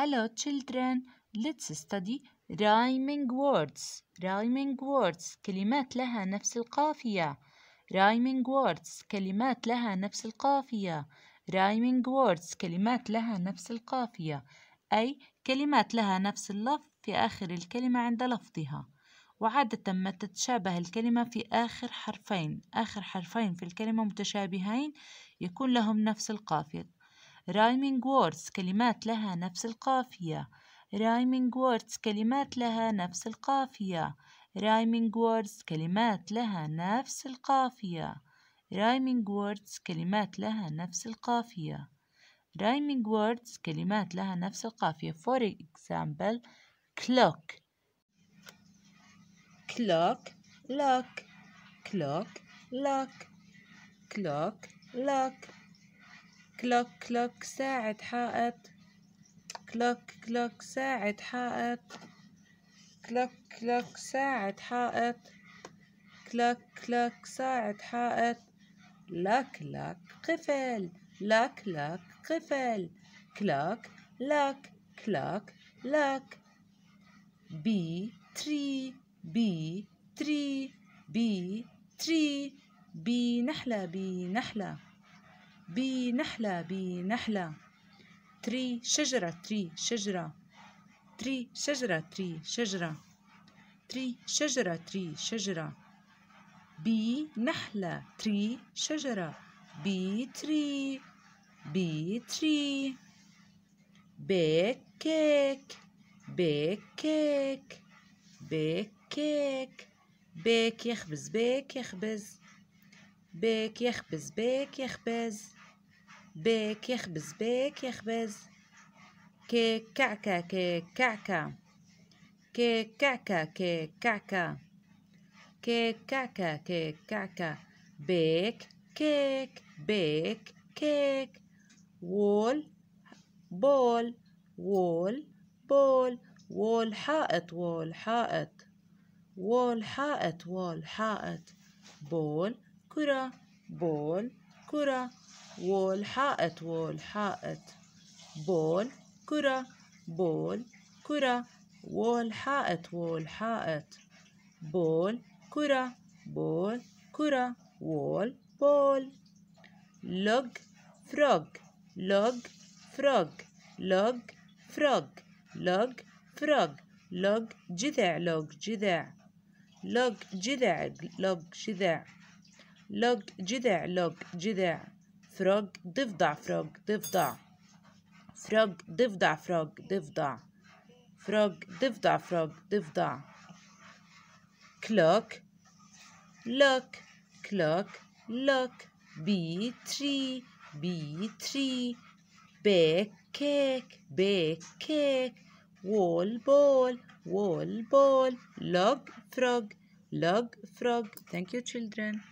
Hello children, let's study rhyming words. Rhyming words كلمات لها نفس القافية. Rhyming words كلمات لها نفس القافية. Rhyming words كلمات لها نفس القافية. أي كلمات لها نفس اللفظ في آخر الكلمة عند لفظها. وعادة ما تتشابه الكلمة في آخر حرفين آخر حرفين في الكلمة متشابهين يكون لهم نفس القافية rhyming words كلمات لها نفس القافية rhyming words كلمات لها نفس القافية rhyming words كلمات لها نفس القافية rhyming words كلمات لها نفس القافية rhyming words كلمات لها نفس القافية for example clock clock lock clock lock clock lock كلوك كلوك ساعد حائط كلوك كلوك ساعد حائط كلوك كلوك ساعد حائط كلوك كلوك ساعد حائط لك لك قفل لك لك قفل كلوك لك كلوك لك بي تري بي تري بي تري بي نحلة بي نحلة بي نحلة بي نحلة تري شجرة تري شجرة تري شجرة تري شجرة تري شجرة تري شجرة بي نحلة تري شجرة بي تري بي تري بيك كيك بيك كيك بيك كيك بيك يخبز بيك يخبز بيك يخبز بيك يخبز بيك يخبز بيك يخبز كيك كعكة كيك كعكة كيك كعكة كيك كعكة كيك كعكة كيك كعكة بيك كيك بيك كيك وول بول وول بول وول حائط وول حائط وول حائط وول حائط بول كرة بول كرة وول حائط وول حائط بول كرة بول كرة وول حائط وول حائط بول كرة بول كرة وول بول لوج فروج لوج فروج لوج فروج لوج فروج لوج جذع لوج جذع لوج جذع لوج جذع لوج جذع لوج جذع Frog, dıvda, frog, dıvda. Frog, dıvda, frog, dıvda. Frog, dıvda, frog, dıvda. Clock, look, clock, look. b tree, b tree. Bake, cake, bake, cake. Wall, ball, wall, ball. Log, frog, log, frog. Thank you, children.